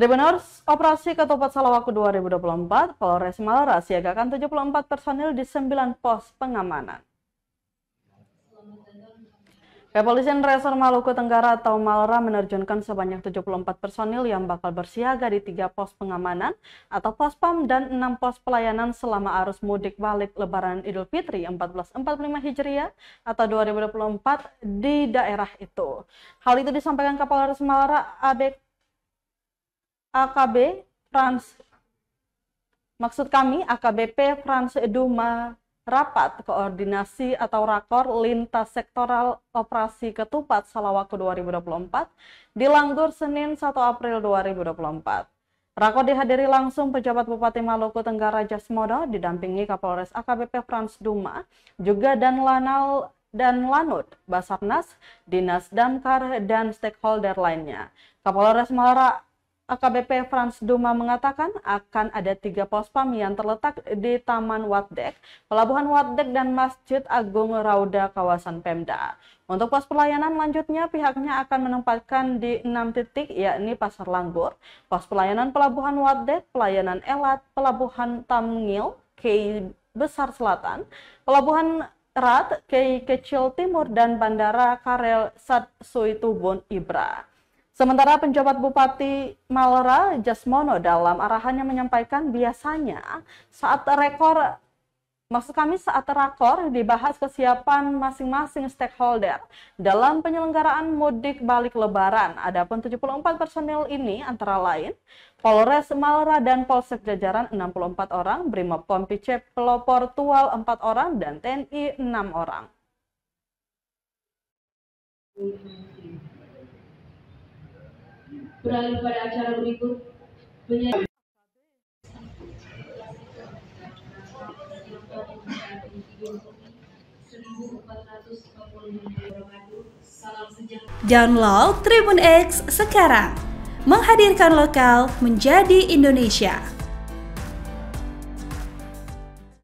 Tribuners Operasi Ketupat Salawaku 2024, Polres Malara siagakan 74 personil di 9 pos pengamanan. Kepolisian Resor Maluku Tenggara atau Malara menerjunkan sebanyak 74 personil yang bakal bersiaga di 3 pos pengamanan atau pos PAM dan 6 pos pelayanan selama arus mudik balik Lebaran Idul Fitri 1445 Hijriah atau 2024 di daerah itu. Hal itu disampaikan Kapolres Malara Abek. AKB Trans Maksud kami, AKBP Trans Eduma rapat koordinasi atau rakor lintas sektoral operasi ketupat Salawaku 2024 dilanggur Senin 1 April 2024. Rakor dihadiri langsung pejabat Bupati Maluku Tenggara Jasmodo didampingi Kapolres AKBP Frans Duma, juga dan Lanal dan Lanut, Basarnas, Dinas Damkar, dan stakeholder lainnya. Kapolres Malara AKBP Frans Duma mengatakan akan ada tiga pos pam yang terletak di Taman Watdek, Pelabuhan Watdek, dan Masjid Agung Rauda kawasan Pemda. Untuk pos pelayanan lanjutnya pihaknya akan menempatkan di enam titik yakni Pasar Langgur, pos pelayanan Pelabuhan Watdek, Pelayanan Elat, Pelabuhan Tamngil, Kei Besar Selatan, Pelabuhan Rat, Kei Kecil Timur, dan Bandara Karel Sat Suitubun Ibra. Sementara penjabat Bupati Malora Jasmono dalam arahannya menyampaikan biasanya saat rekor Maksud kami saat rakor dibahas kesiapan masing-masing stakeholder dalam penyelenggaraan mudik balik lebaran. Adapun 74 personil ini antara lain Polres Malora dan Polsek Jajaran 64 orang, Brimob Pompice Pelopor Tual 4 orang dan TNI 6 orang beralih pada acara berikut penyanyi Download Tribun X sekarang, menghadirkan lokal menjadi Indonesia.